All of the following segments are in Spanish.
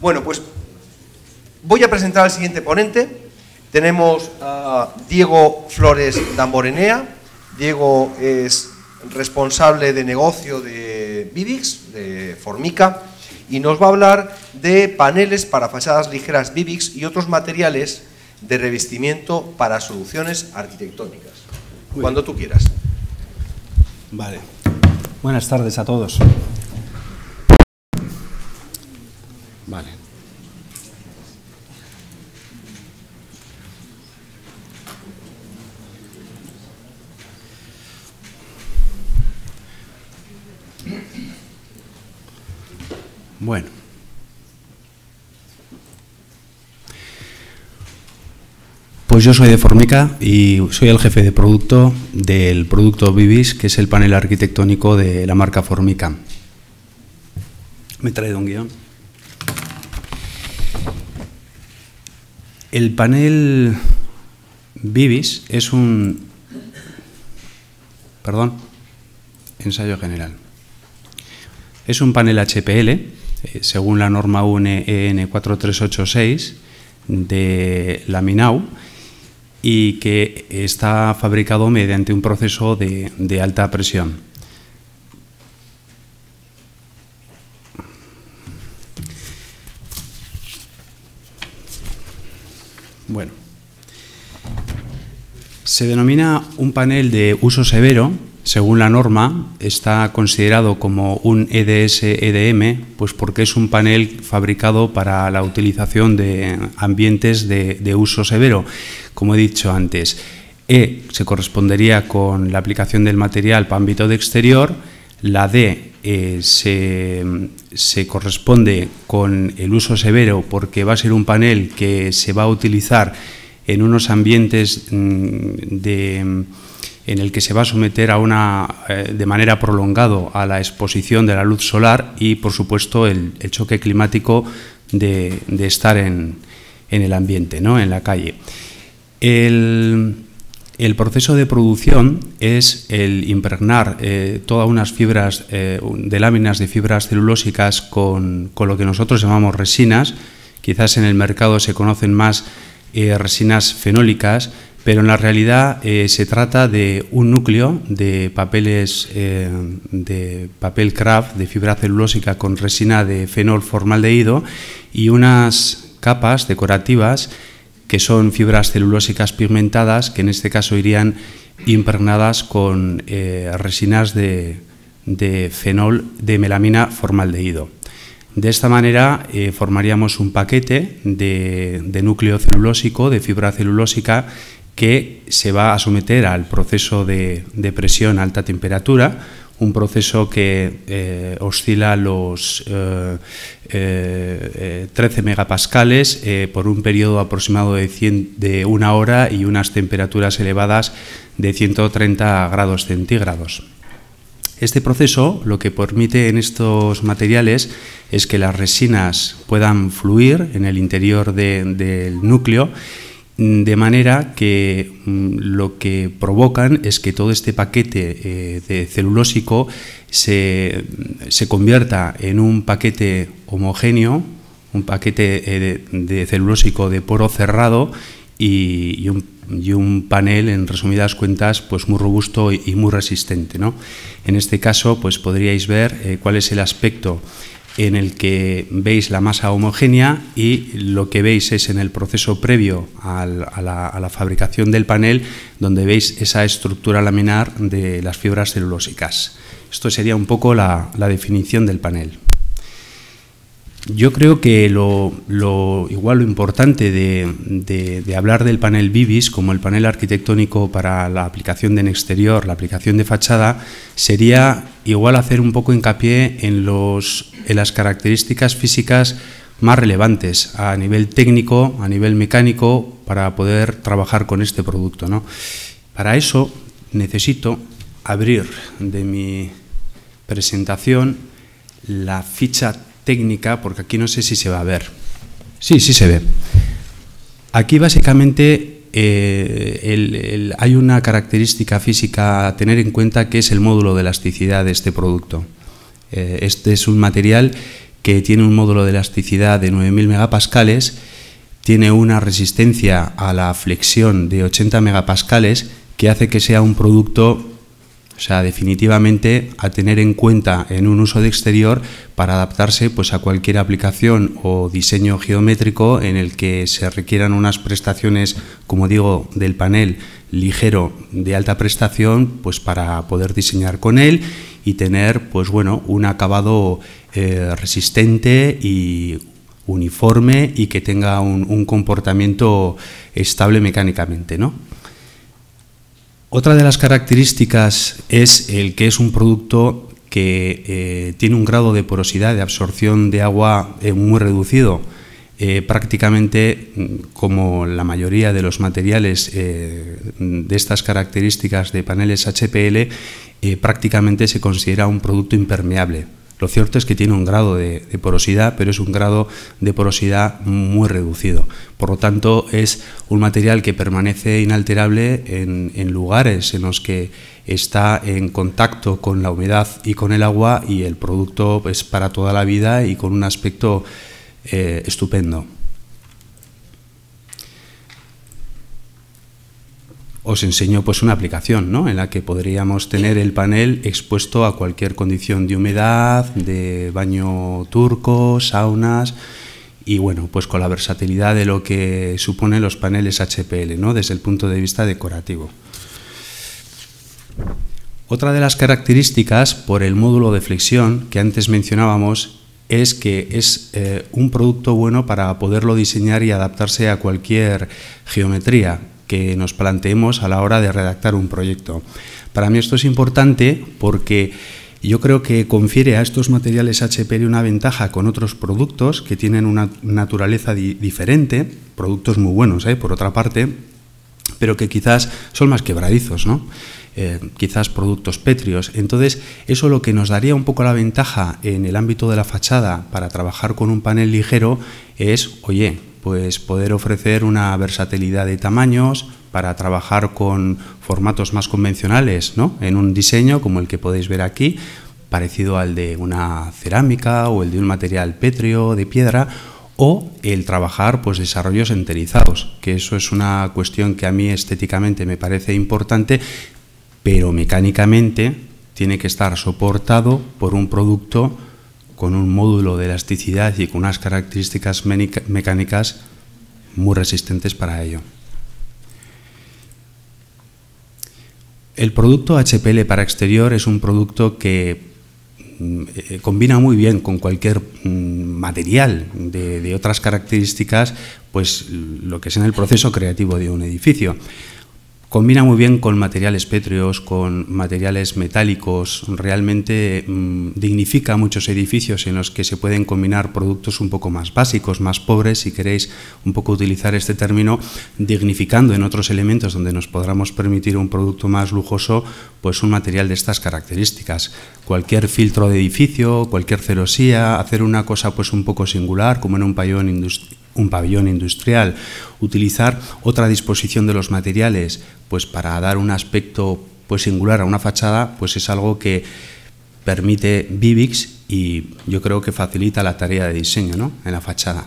Bueno, pues voy a presentar al siguiente ponente. Tenemos a Diego Flores Damborenea. Diego es responsable de negocio de Vivix, de Formica, y nos va a hablar de paneles para fachadas ligeras Vivix y otros materiales de revestimiento para soluciones arquitectónicas. Cuando tú quieras. Vale. Buenas tardes a todos. Vale. Bueno. Pues yo soy de Formica y soy el jefe de producto del producto Vivis, que es el panel arquitectónico de la marca Formica. Me trae un guión. El panel Vivis es un... Perdón, ensayo general. Es un panel HPL, eh, según la norma UNE EN 4386 de la MINAU, y que está fabricado mediante un proceso de alta presión. Se denomina un panel de uso severo. Según la norma, está considerado como un EDS-EDM, pues porque es un panel fabricado para la utilización de ambientes de, uso severo, como he dicho antes. E se correspondería con la aplicación del material para ámbito de exterior, la D eh, se, se, corresponde con el uso severo porque va a ser un panel que se va a utilizar en unos ambientes mm, en el que se va a someter a una, eh, de manera prolongado a la exposición de la luz solar y, por supuesto, el, choque climático de, estar en, el ambiente, en la calle. El, proceso de producción es el impregnar eh, todas unas fibras eh, de láminas de fibras celulósicas con, con, lo que nosotros llamamos resinas. Quizás en el mercado se conocen más eh, resinas fenólicas, pero en la realidad eh, se trata de un núcleo de papeles eh, de papel craft, de fibra celulósica con resina de fenol formaldehído y unas capas decorativas que son fibras celulósicas pigmentadas que en este caso irían impregnadas con resinas de, de fenol de melamina formaldehído. De esta manera eh, formaríamos un paquete de, núcleo celulósico, de fibra celulósica, que se va a someter al proceso de, presión a alta temperatura, un proceso que eh, oscila los 13 eh, megapascales por un periodo aproximado de, de una hora y unas temperaturas elevadas de 130 grados centígrados. Este proceso lo que permite en estos materiales es que las resinas puedan fluir en el interior del núcleo mm, de manera que mm, lo que provocan es que todo este paquete eh, de celulósico mm, se, convierta en un paquete homogéneo, un paquete eh, de, celulósico de poro cerrado y, y un y un panel, en resumidas cuentas, pues muy robusto y, muy resistente. En este caso, pues podríais ver eh, cuál es el aspecto en el que veis la masa homogénea y lo que veis es en el proceso previo a, la, fabricación del panel donde veis esa estructura laminar de las fibras celulósicas. Esto sería un poco la definición del panel. Yo creo que lo, igual lo importante de, hablar del panel Vivis como el panel arquitectónico para la aplicación en exterior, la aplicación de fachada, sería igual hacer un poco hincapié en, los, en las características físicas más relevantes a nivel técnico, a nivel mecánico, para poder trabajar con este producto. Para eso necesito abrir de mi presentación la ficha técnica, porque aquí no sé si se va a ver. Sí, sí se ve. Aquí básicamente eh, hay una característica física a tener en cuenta que es el módulo de elasticidad de este producto. Eh, este es un material que tiene un módulo de elasticidad de 9.000 megapascales, tiene una resistencia a la flexión de 80 megapascales que hace que sea un producto o sea, definitivamente a tener en cuenta en un uso de exterior para adaptarse pues, a cualquier aplicación o diseño geométrico en el que se requieran unas prestaciones, como digo, del panel ligero de alta prestación, pues para poder diseñar con él y tener pues, bueno, un acabado eh, resistente y uniforme y que tenga un, un comportamiento estable mecánicamente, ¿no? Otra de las características es el que es un producto que eh, tiene un grado de porosidad, de absorción de agua eh, muy reducido. Eh, prácticamente mm, como la mayoría de los materiales de estas características de paneles HPL, prácticamente se considera un producto impermeable. Lo cierto es que tiene un grado de, porosidad, pero es un grado de porosidad muy reducido. Por lo tanto, es un material que permanece inalterable en, lugares en los que está en contacto con la humedad y con el agua y el producto es para toda la vida y con un aspecto eh, estupendo. os enseño pues una aplicación ¿no? en la que podríamos tener el panel expuesto a cualquier condición de humedad, de baño turco, saunas y bueno, pues con la versatilidad de lo que suponen los paneles HPL ¿no? desde el punto de vista decorativo. Otra de las características por el módulo de flexión que antes mencionábamos es que es eh, un producto bueno para poderlo diseñar y adaptarse a cualquier geometría, que nos planteemos a la hora de redactar un proyecto. Para mí esto es importante porque yo creo que confiere a estos materiales HPL una ventaja con otros productos que tienen una naturaleza diferente, productos muy buenos, ¿eh? por otra parte, pero que quizás son más quebradizos, eh, quizás productos pétreos. Entonces, eso lo que nos daría un poco la ventaja en el ámbito de la fachada para trabajar con un panel ligero es, oye, pues poder ofrecer una versatilidad de tamaños para trabajar con formatos más convencionales, ¿no? En un diseño como el que podéis ver aquí, parecido al de una cerámica o el de un material pétreo de piedra o el trabajar pues desarrollos enterizados, que eso es una cuestión que a mí estéticamente me parece importante, pero mecánicamente tiene que estar soportado por un producto con un módulo de elasticidad y con unas características mecánicas muy resistentes para ello. El producto HPL para exterior es un producto que mm, eh, combina muy bien con cualquier mm, material de, otras características, pues lo que es en el proceso creativo de un edificio. Combina muy bien con materiales pétreos, con materiales metálicos, realmente mm, dignifica muchos edificios en los que se pueden combinar productos un poco más básicos, más pobres, si queréis un poco utilizar este término, dignificando en otros elementos donde nos podamos permitir un producto más lujoso, pues un material de estas características. Cualquier filtro de edificio, cualquier celosía, hacer una cosa pues un poco singular, como en un payón industrial un pabellón industrial, utilizar otra disposición de los materiales, pues para dar un aspecto pues singular a una fachada, pues es algo que permite Vivix y yo creo que facilita la tarea de diseño ¿no? en la fachada.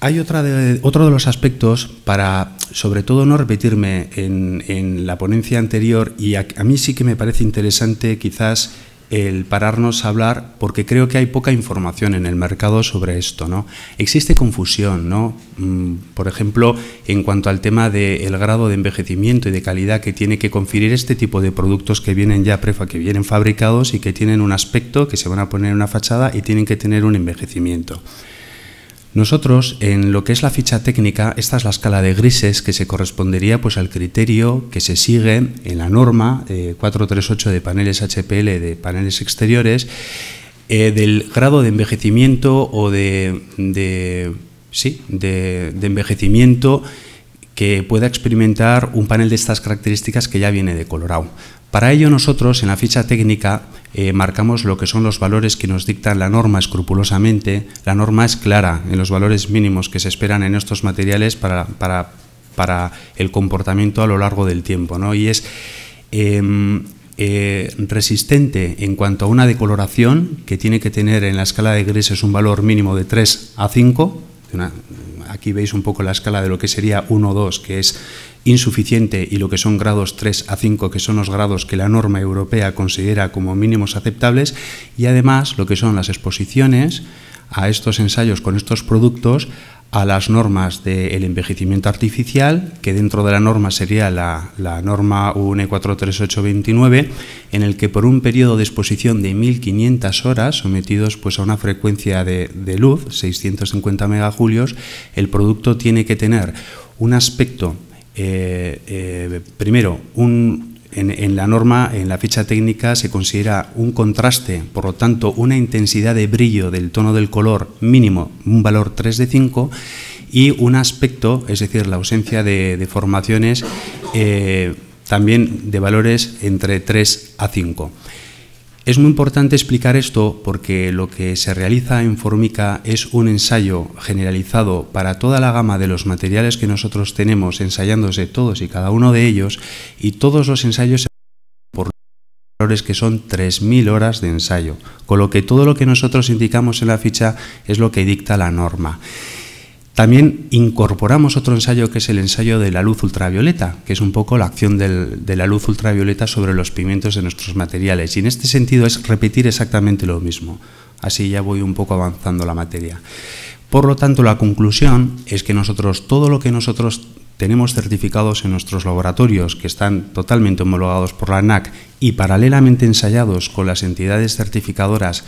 Hay otra de, otro de los aspectos para, sobre todo, no repetirme en, la ponencia anterior y a, a, mí sí que me parece interesante quizás el pararnos a hablar porque creo que hay poca información en el mercado sobre esto, ¿no? Existe confusión, ¿no? Mm, por ejemplo, en cuanto al tema del grado de envejecimiento y de calidad que tiene que conferir este tipo de productos que vienen ya prefa, que vienen fabricados y que tienen un aspecto, que se van a poner en una fachada y tienen que tener un envejecimiento. Nosotros, en lo que es la ficha técnica, esta es la escala de grises que se correspondería pues, al criterio que se sigue en la norma 438 eh, de paneles HPL de paneles exteriores, eh, del grado de envejecimiento o de, sí, de, de envejecimiento que pueda experimentar un panel de estas características que ya viene de Colorado. Para ello nosotros en la ficha técnica eh, marcamos lo que son los valores que nos dictan la norma escrupulosamente. La norma es clara en los valores mínimos que se esperan en estos materiales para, el comportamiento a lo largo del tiempo. ¿no? Y es em, eh, resistente en cuanto a una decoloración que tiene que tener en la escala de grises un valor mínimo de 3 a 5. aquí veis un poco la escala de lo que sería 1 2, que es insuficiente y lo que son grados 3 a 5, que son los grados que la norma europea considera como mínimos aceptables, y además lo que son las exposiciones a estos ensayos con estos productos a las normas del envejecimiento artificial, que dentro de la norma sería la, la norma UNE 43829, en el que por un periodo de exposición de 1.500 horas, sometidos pues, a una frecuencia de, de luz, 650 megajulios, el producto tiene que tener un aspecto eh, eh, primero, en, la norma, en la ficha técnica, se considera un contraste, por lo tanto, una intensidad de brillo del tono del color mínimo, un valor 3 de 5, y un aspecto, es decir, la ausencia de formaciones eh, también de valores entre 3 a 5. Es muy importante explicar esto porque lo que se realiza en Formica es un ensayo generalizado para toda la gama de los materiales que nosotros tenemos, ensayándose todos y cada uno de ellos, y todos los ensayos se por valores que son 3.000 horas de ensayo, con lo que todo lo que nosotros indicamos en la ficha es lo que dicta la norma. También incorporamos otro ensayo que es el ensayo de la luz ultravioleta, que es un poco la acción de la luz ultravioleta sobre los pimientos de nuestros materiales. Y en este sentido es repetir exactamente lo mismo. Así ya voy un poco avanzando la materia. Por lo tanto, la conclusión es que nosotros, todo lo que nosotros tenemos certificados en nuestros laboratorios, que están totalmente homologados por la ANAC y paralelamente ensayados con las entidades certificadoras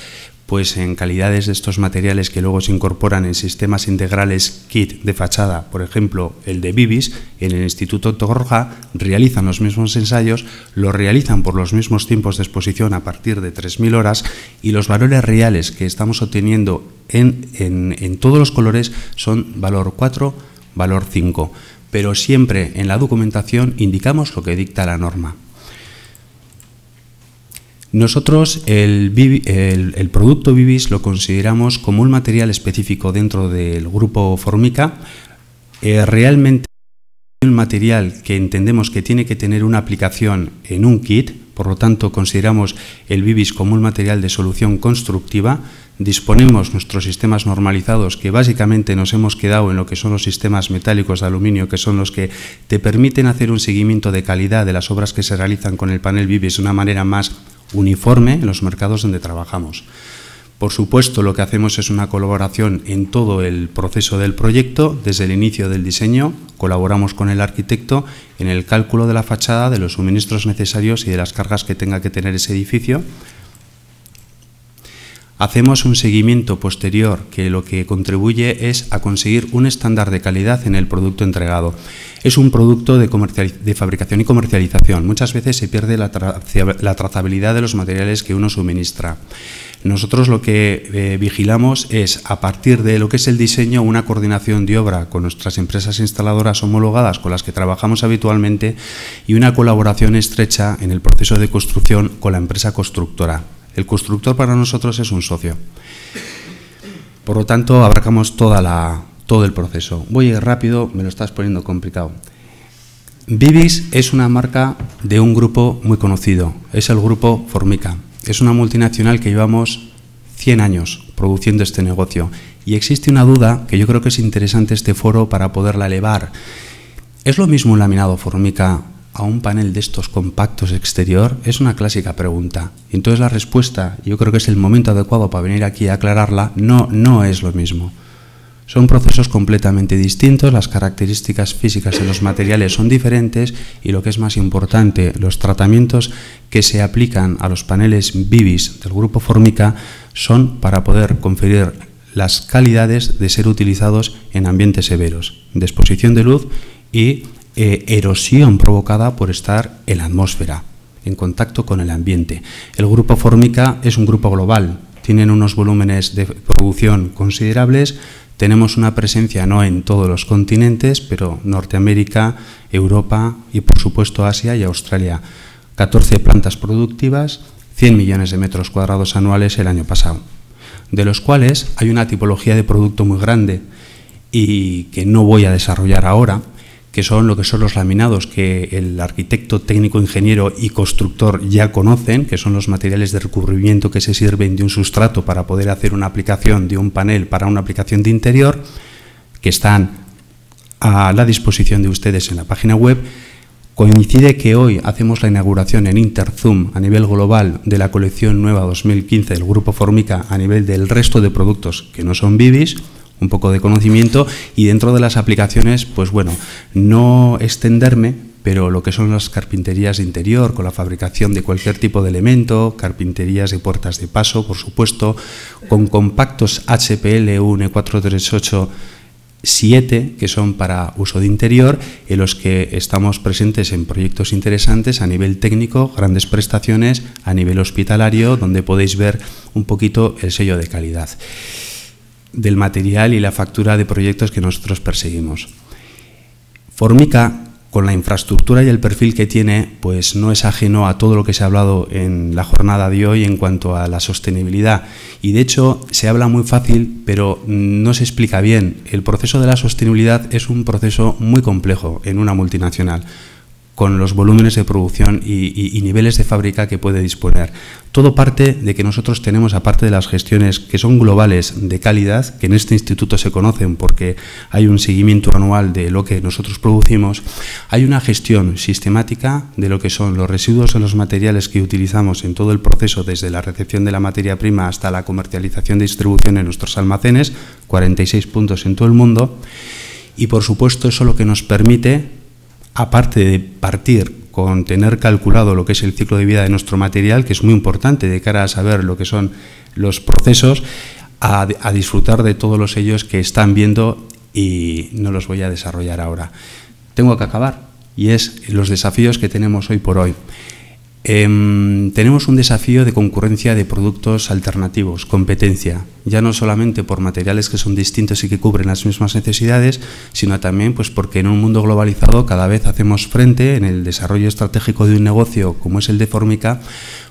pues en calidades de estos materiales que luego se incorporan en sistemas integrales kit de fachada, por ejemplo el de Bibis, en el Instituto Torja realizan los mismos ensayos, los realizan por los mismos tiempos de exposición a partir de 3.000 horas y los valores reales que estamos obteniendo en, en todos los colores son valor 4, valor 5, pero siempre en la documentación indicamos lo que dicta la norma. Nosotros el, producto Vivis lo consideramos como un material específico dentro del grupo Formica, realmente eh, realmente un material que entendemos que tiene que tener una aplicación en un kit, por lo tanto consideramos el Vivis como un material de solución constructiva, disponemos nuestros sistemas normalizados que básicamente nos hemos quedado en lo que son los sistemas metálicos de aluminio que son los que te permiten hacer un seguimiento de calidad de las obras que se realizan con el panel Vivis de una manera más uniforme en los mercados donde trabajamos. Por supuesto, lo que hacemos es una colaboración en todo el proceso del proyecto, desde el inicio del diseño, colaboramos con el arquitecto en el cálculo de la fachada, de los suministros necesarios y de las cargas que tenga que tener ese edificio. Hacemos un seguimiento posterior que lo que contribuye es a conseguir un estándar de calidad en el producto entregado es un producto de, fabricación y comercialización. Muchas veces se pierde la, trazabilidad de los materiales que uno suministra. Nosotros lo que eh, vigilamos es, a partir de lo que es el diseño, una coordinación de obra con nuestras empresas instaladoras homologadas con las que trabajamos habitualmente y una colaboración estrecha en el proceso de construcción con la empresa constructora. El constructor para nosotros es un socio. Por lo tanto, abarcamos toda la, todo el proceso. Voy a ir rápido, me lo estás poniendo complicado. Vivis es una marca de un grupo muy conocido, es el grupo Formica. Es una multinacional que llevamos 100 años produciendo este negocio. Y existe una duda que yo creo que es interesante este foro para poderla elevar. ¿Es lo mismo un laminado Formica a un panel de estos compactos exterior? Es una clásica pregunta. Entonces la respuesta, yo creo que es el momento adecuado para venir aquí a aclararla, no, no es lo mismo. Son procesos completamente distintos, las características físicas de los materiales son diferentes y lo que es más importante, los tratamientos que se aplican a los paneles Vivis del grupo Formica son para poder conferir las calidades de ser utilizados en ambientes severos, de exposición de luz y eh, erosión provocada por estar en la atmósfera, en contacto con el ambiente. El grupo Formica es un grupo global, tienen unos volúmenes de producción considerables, tenemos una presencia no en todos los continentes, pero Norteamérica, Europa y por supuesto Asia y Australia. 14 plantas productivas, 100 millones de metros cuadrados anuales el año pasado, de los cuales hay una tipología de producto muy grande y que no voy a desarrollar ahora, que son lo que son los laminados que el arquitecto, técnico, ingeniero y constructor ya conocen, que son los materiales de recubrimiento que se sirven de un sustrato para poder hacer una aplicación de un panel para una aplicación de interior, que están a la disposición de ustedes en la página web. Coincide que hoy hacemos la inauguración en Interzoom a nivel global de la colección nueva 2015 del Grupo Formica a nivel del resto de productos que no son Vivis un poco de conocimiento y dentro de las aplicaciones, pues bueno, no extenderme, pero lo que son las carpinterías de interior, con la fabricación de cualquier tipo de elemento, carpinterías de puertas de paso, por supuesto, con compactos HPL UN438 que son para uso de interior, en los que estamos presentes en proyectos interesantes a nivel técnico, grandes prestaciones, a nivel hospitalario, donde podéis ver un poquito el sello de calidad del material y la factura de proyectos que nosotros perseguimos. Formica, con la infraestructura y el perfil que tiene, pues no es ajeno a todo lo que se ha hablado en la jornada de hoy en cuanto a la sostenibilidad. Y de hecho se habla muy fácil, pero no se explica bien. El proceso de la sostenibilidad es un proceso muy complejo en una multinacional con los volúmenes de producción y, niveles de fábrica que puede disponer. Todo parte de que nosotros tenemos, aparte de las gestiones que son globales de calidad, que en este instituto se conocen porque hay un seguimiento anual de lo que nosotros producimos, hay una gestión sistemática de lo que son los residuos o los materiales que utilizamos en todo el proceso, desde la recepción de la materia prima hasta la comercialización y distribución en nuestros almacenes, 46 puntos en todo el mundo. Y por supuesto eso lo que nos permite aparte de partir con tener calculado lo que es el ciclo de vida de nuestro material, que es muy importante de cara a saber lo que son los procesos, a, disfrutar de todos los ellos que están viendo y no los voy a desarrollar ahora. Tengo que acabar y es los desafíos que tenemos hoy por hoy. Em, tenemos un desafío de concurrencia de productos alternativos, competencia, ya no solamente por materiales que son distintos y que cubren las mismas necesidades, sino también pues, porque en un mundo globalizado cada vez hacemos frente en el desarrollo estratégico de un negocio como es el de Formica,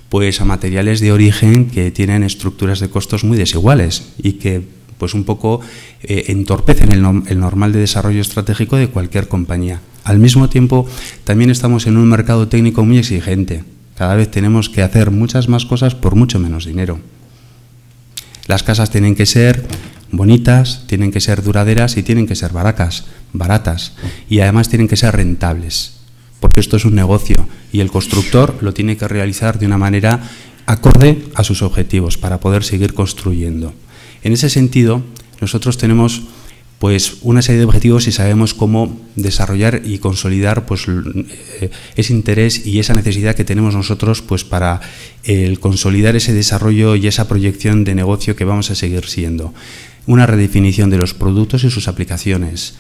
pues a materiales de origen que tienen estructuras de costos muy desiguales y que pues un poco eh, entorpecen el, normal de desarrollo estratégico de cualquier compañía. Al mismo tiempo, también estamos en un mercado técnico muy exigente. Cada vez tenemos que hacer muchas más cosas por mucho menos dinero. Las casas tienen que ser bonitas, tienen que ser duraderas y tienen que ser baracas, baratas. Y además tienen que ser rentables, porque esto es un negocio y el constructor lo tiene que realizar de una manera acorde a sus objetivos para poder seguir construyendo. En ese sentido, nosotros tenemos pues una serie de objetivos y sabemos cómo desarrollar y consolidar pues, eh, ese interés y esa necesidad que tenemos nosotros pues, para el consolidar ese desarrollo y esa proyección de negocio que vamos a seguir siendo. Una redefinición de los productos y sus aplicaciones.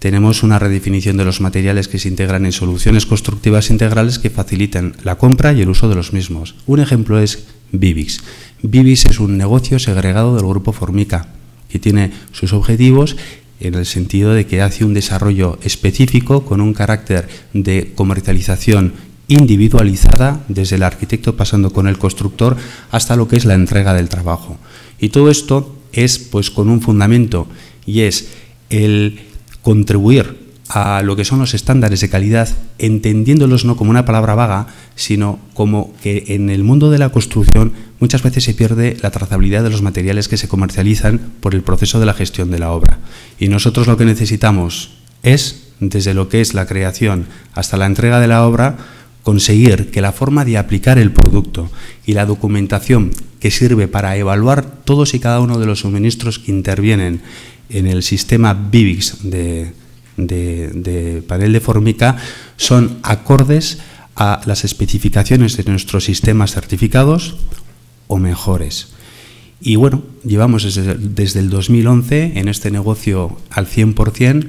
Tenemos una redefinición de los materiales que se integran en soluciones constructivas integrales que facilitan la compra y el uso de los mismos. Un ejemplo es Vivix. Vivix es un negocio segregado del grupo Formica que tiene sus objetivos en el sentido de que hace un desarrollo específico con un carácter de comercialización individualizada desde el arquitecto pasando con el constructor hasta lo que es la entrega del trabajo. Y todo esto es pues con un fundamento y es el contribuir a lo que son los estándares de calidad, entendiéndolos no como una palabra vaga, sino como que en el mundo de la construcción muchas veces se pierde la trazabilidad de los materiales que se comercializan por el proceso de la gestión de la obra. Y nosotros lo que necesitamos es, desde lo que es la creación hasta la entrega de la obra, conseguir que la forma de aplicar el producto y la documentación que sirve para evaluar todos y cada uno de los suministros que intervienen en el sistema BIVIX de de, panel de Formica son acordes a las especificaciones de nuestros sistemas certificados o mejores. Y bueno, llevamos desde, el 2011 en este negocio al 100%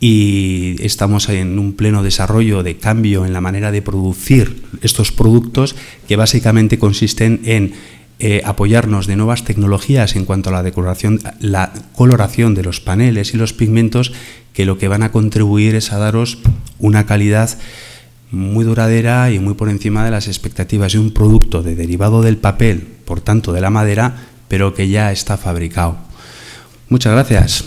y estamos en un pleno desarrollo de cambio en la manera de producir estos productos que básicamente consisten en eh, apoyarnos de nuevas tecnologías en cuanto a la decoración, la coloración de los paneles y los pigmentos que lo que van a contribuir es a daros una calidad muy duradera y muy por encima de las expectativas de un producto de derivado del papel, por tanto de la madera, pero que ya está fabricado. Muchas gracias.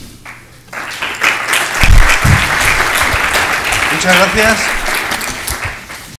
Muchas gracias.